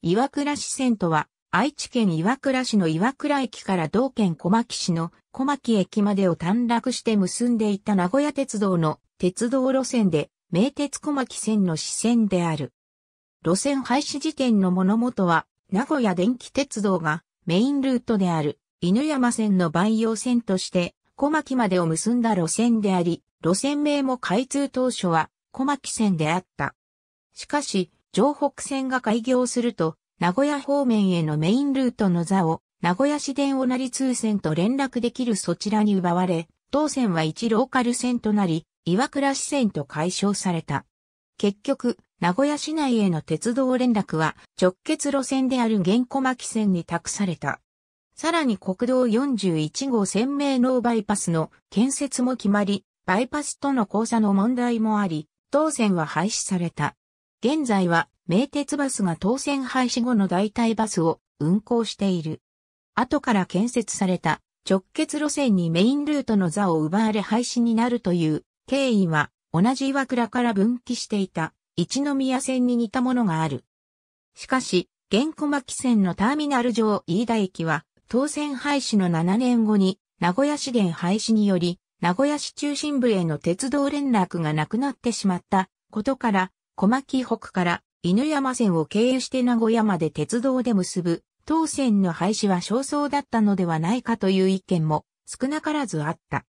岩倉市線とは、愛知県岩倉市の岩倉駅から同県小牧市の小牧駅までを短絡して結んでいた名古屋鉄道の鉄道路線で、名鉄小牧線の支線である。路線廃止時点の物元は、名古屋電気鉄道がメインルートである犬山線の培養線として小牧までを結んだ路線であり、路線名も開通当初は小牧線であった。しかし、城北線が開業すると、名古屋方面へのメインルートの座を、名古屋市電をなり通線と連絡できるそちらに奪われ、当線は一ローカル線となり、岩倉支線と解消された。結局、名古屋市内への鉄道連絡は直結路線である玄小牧線に託された。さらに国道41号鮮明能バイパスの建設も決まり、バイパスとの交差の問題もあり、当線は廃止された。現在は名鉄バスが当選廃止後の代替バスを運行している。後から建設された直結路線にメインルートの座を奪われ廃止になるという経緯は同じ岩倉から分岐していた一宮線に似たものがある。しかし、玄小牧線のターミナル上飯田駅は当選廃止の7年後に名古屋市電廃止により名古屋市中心部への鉄道連絡がなくなってしまったことから小牧北から犬山線を経由して名古屋まで鉄道で結ぶ、当線の廃止は焦燥だったのではないかという意見も少なからずあった。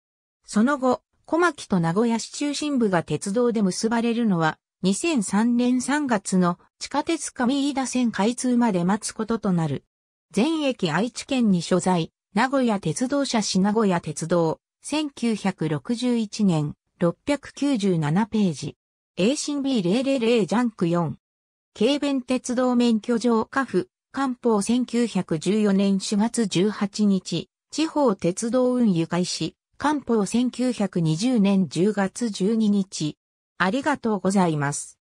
その後、小牧と名古屋市中心部が鉄道で結ばれるのは、2003年3月の地下鉄上飯田線開通まで待つこととなる。全駅愛知県に所在、名古屋鉄道社市名古屋鉄道、1961年697ページ。A c B000 ジャンク4。軽便鉄道免許上下府、官報1914年4月18日、地方鉄道運輸開始、官報1920年10月12日。ありがとうございます。